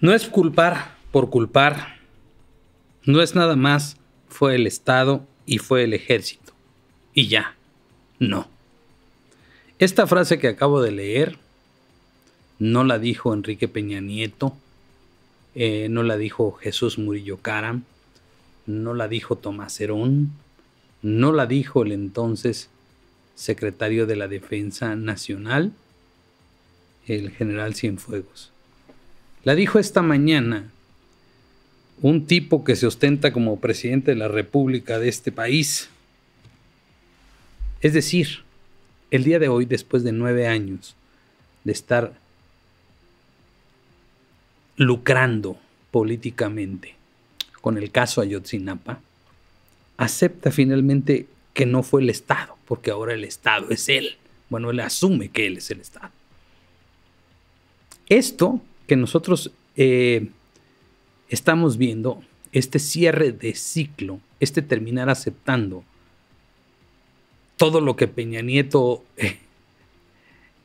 No es culpar por culpar, no es nada más, fue el Estado y fue el ejército. Y ya, no. Esta frase que acabo de leer no la dijo Enrique Peña Nieto, eh, no la dijo Jesús Murillo Caram, no la dijo Tomás Herón, no la dijo el entonces secretario de la Defensa Nacional, el general Cienfuegos. La dijo esta mañana un tipo que se ostenta como presidente de la República de este país. Es decir, el día de hoy, después de nueve años de estar lucrando políticamente con el caso Ayotzinapa, acepta finalmente que no fue el Estado, porque ahora el Estado es él. Bueno, él asume que él es el Estado. Esto que nosotros eh, estamos viendo, este cierre de ciclo, este terminar aceptando todo lo que Peña Nieto eh,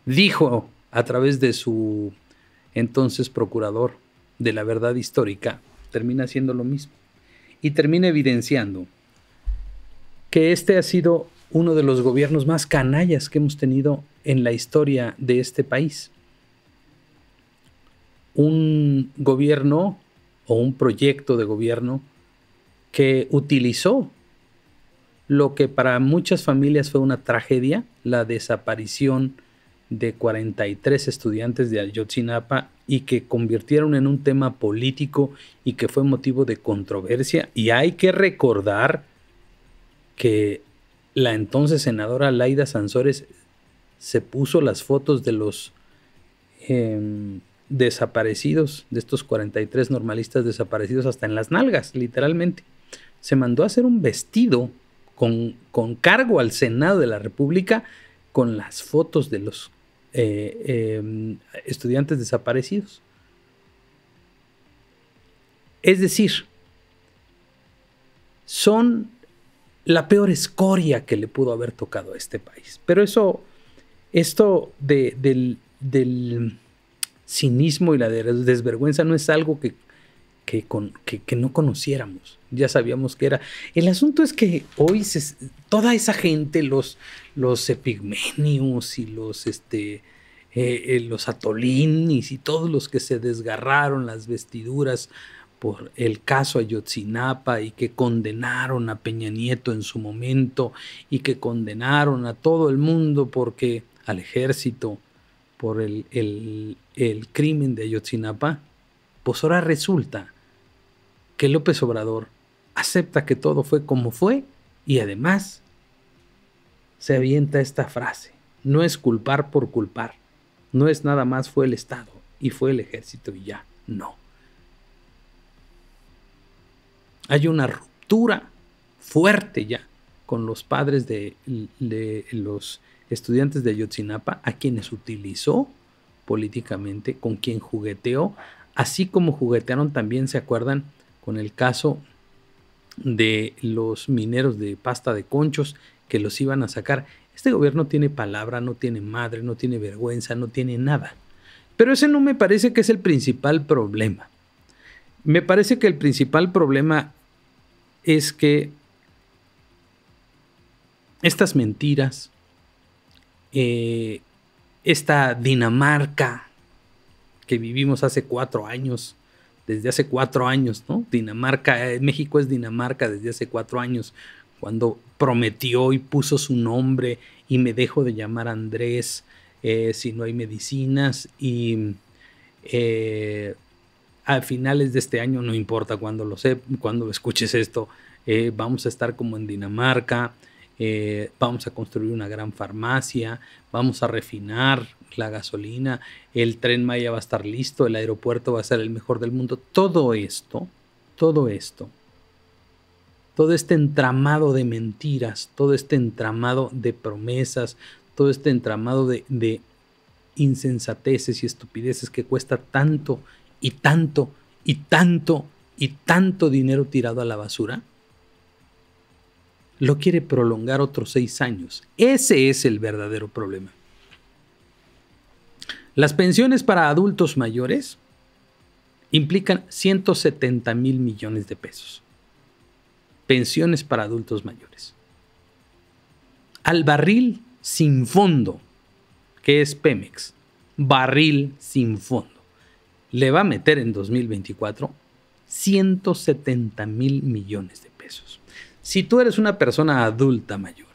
dijo a través de su entonces procurador de la verdad histórica, termina siendo lo mismo. Y termina evidenciando que este ha sido uno de los gobiernos más canallas que hemos tenido en la historia de este país un gobierno o un proyecto de gobierno que utilizó lo que para muchas familias fue una tragedia, la desaparición de 43 estudiantes de Ayotzinapa y que convirtieron en un tema político y que fue motivo de controversia. Y hay que recordar que la entonces senadora Laida Sansores se puso las fotos de los em, desaparecidos, de estos 43 normalistas desaparecidos hasta en las nalgas, literalmente. Se mandó a hacer un vestido con, cargo al Senado de la República con las fotos de los eh, em, estudiantes desaparecidos. Es decir, son la peor escoria que le pudo haber tocado a este país. Pero eso, esto de, del cinismo y la desvergüenza no es algo que, con, que, no conociéramos. Ya sabíamos que era. El asunto es que hoy toda esa gente, los, los epigmenios y los, este, eh, eh, los atolinis y todos los que se desgarraron las vestiduras por el caso Ayotzinapa y que condenaron a Peña Nieto en su momento y que condenaron a todo el mundo porque al ejército por el, crimen de Ayotzinapa, pues ahora resulta que López Obrador acepta que todo fue como fue y además se avienta esta frase, no es culpar por culpar, no es nada más fue el Estado y fue el ejército y ya, no. Hay una ruptura fuerte ya con los padres de, de los estudiantes de Ayotzinapa a quienes utilizó políticamente, con quien jugueteó, así como juguetearon también, ¿se acuerdan? Con el caso de los mineros de pasta de conchos que los iban a sacar. Este gobierno tiene palabra, no tiene madre, no tiene vergüenza, no tiene nada. Pero ese no me parece que es el principal problema. Me parece que el principal problema es que estas mentiras, eh, esta Dinamarca que vivimos hace cuatro años, desde hace cuatro años, ¿no? Dinamarca, eh, México es Dinamarca desde hace cuatro años, cuando prometió y puso su nombre y me dejo de llamar Andrés eh, si no hay medicinas y a finales de este año, no importa cuando lo sé, cuando escuches esto, vamos a estar como en Dinamarca, eh, vamos a construir una gran farmacia, vamos a refinar la gasolina, el tren Maya va a estar listo, el aeropuerto va a ser el mejor del mundo. Todo esto, todo esto, todo este entramado de mentiras, todo este entramado de promesas, todo este entramado de, de insensateces y estupideces que cuesta tanto y tanto y tanto y tanto dinero tirado a la basura lo quiere prolongar otros seis años. Ese es el verdadero problema. Las pensiones para adultos mayores implican 170 mil millones de pesos. Pensiones para adultos mayores. Al barril sin fondo, que es Pemex, barril sin fondo, le va a meter en 2024 170 mil millones de pesos. Si tú eres una persona adulta mayor,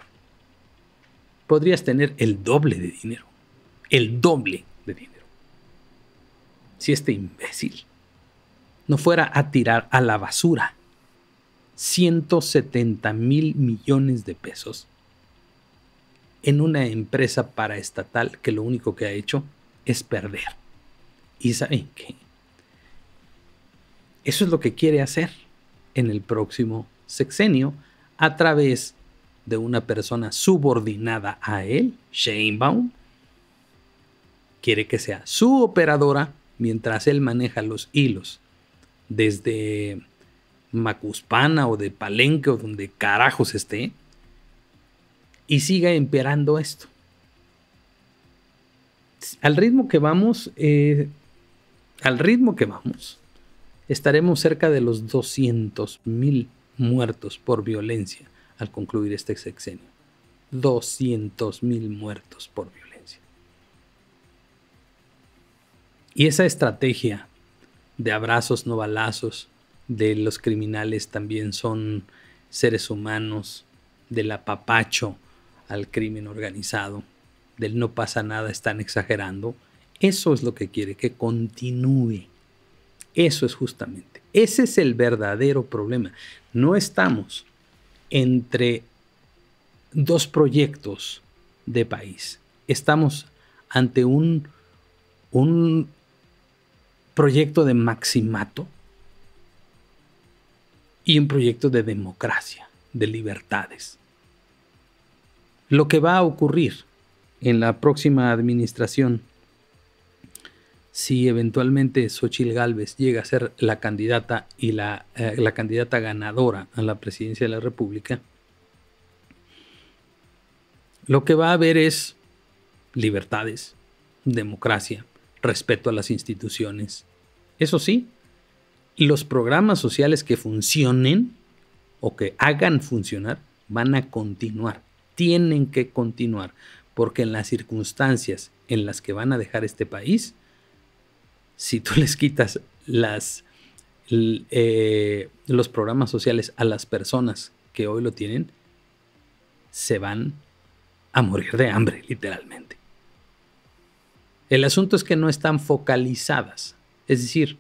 podrías tener el doble de dinero. El doble de dinero. Si este imbécil no fuera a tirar a la basura 170 mil millones de pesos en una empresa paraestatal que lo único que ha hecho es perder. ¿Y saben qué? Eso es lo que quiere hacer en el próximo sexenio a través de una persona subordinada a él, baum, Quiere que sea su operadora mientras él maneja los hilos desde Macuspana o de Palenque o donde carajos esté y siga emperando esto. Al ritmo que vamos, eh, al ritmo que vamos, estaremos cerca de los 200 mil muertos por violencia al concluir este sexenio. 200.000 muertos por violencia. Y esa estrategia de abrazos no balazos de los criminales también son seres humanos, del apapacho al crimen organizado, del no pasa nada, están exagerando. Eso es lo que quiere, que continúe. Eso es justamente. Ese es el verdadero problema no estamos entre dos proyectos de país. Estamos ante un, un proyecto de maximato y un proyecto de democracia, de libertades. Lo que va a ocurrir en la próxima administración si eventualmente Xochil Gálvez llega a ser la candidata y la, eh, la candidata ganadora a la presidencia de la República, lo que va a haber es libertades, democracia, respeto a las instituciones. Eso sí, los programas sociales que funcionen o que hagan funcionar van a continuar, tienen que continuar, porque en las circunstancias en las que van a dejar este país, si tú les quitas las, eh, los programas sociales a las personas que hoy lo tienen, se van a morir de hambre, literalmente. El asunto es que no están focalizadas, es decir,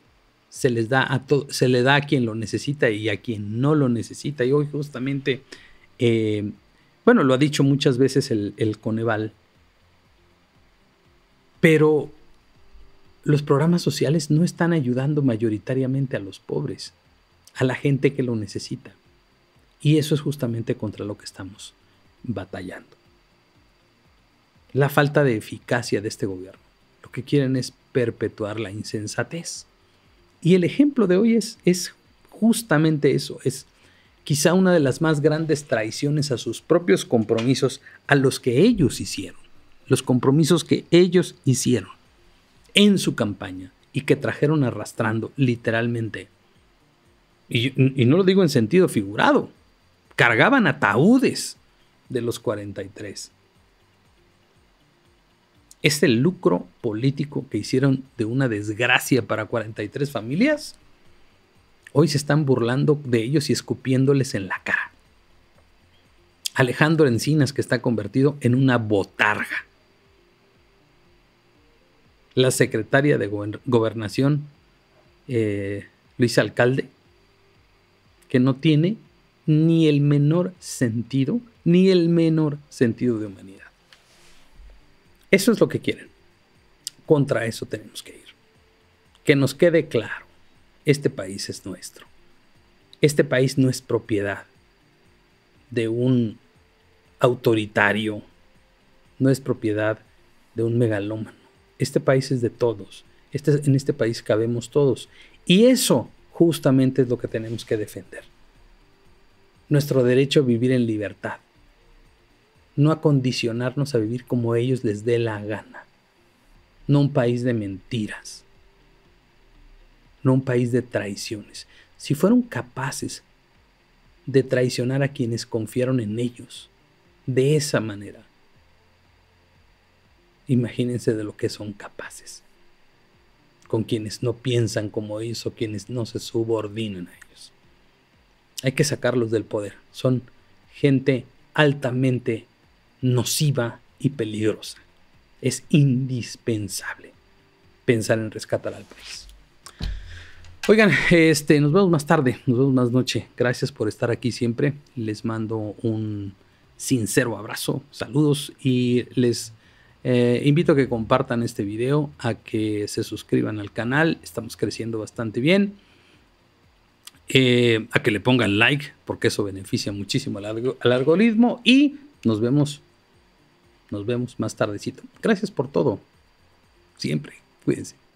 se les da a se le da a quien lo necesita y a quien no lo necesita. Y hoy justamente, eh, bueno, lo ha dicho muchas veces el, el Coneval, pero los programas sociales no están ayudando mayoritariamente a los pobres, a la gente que lo necesita. Y eso es justamente contra lo que estamos batallando. La falta de eficacia de este gobierno. Lo que quieren es perpetuar la insensatez. Y el ejemplo de hoy es, es justamente eso, es quizá una de las más grandes traiciones a sus propios compromisos, a los que ellos hicieron, los compromisos que ellos hicieron en su campaña y que trajeron arrastrando literalmente. Y, no lo digo en sentido figurado. Cargaban ataúdes de los 43. Este lucro político que hicieron de una desgracia para 43 familias, hoy se están burlando de ellos y escupiéndoles en la cara. Alejandro Encinas, que está convertido en una botarga la secretaria de gobernación, eh, Luis Alcalde, que no tiene ni el menor sentido, ni el menor sentido de humanidad. Eso es lo que quieren. Contra eso tenemos que ir. Que nos quede claro, este país es nuestro. Este país no es propiedad de un autoritario, no es propiedad de un megalómano este país es de todos. Este, en este país cabemos todos. Y eso justamente es lo que tenemos que defender. Nuestro derecho a vivir en libertad. No a condicionarnos a vivir como ellos les dé la gana. No un país de mentiras. No un país de traiciones. Si fueron capaces de traicionar a quienes confiaron en ellos de esa manera, Imagínense de lo que son capaces con quienes no piensan como ellos o quienes no se subordinan a ellos. Hay que sacarlos del poder. Son gente altamente nociva y peligrosa. Es indispensable pensar en rescatar al país. Oigan, este, nos vemos más tarde, nos vemos más noche. Gracias por estar aquí siempre. Les mando un sincero abrazo, saludos y les eh, invito a que compartan este video, a que se suscriban al canal, estamos creciendo bastante bien. Eh, a que le pongan like, porque eso beneficia muchísimo al, al algoritmo. Y nos vemos, nos vemos más tardecito. Gracias por todo. Siempre, cuídense.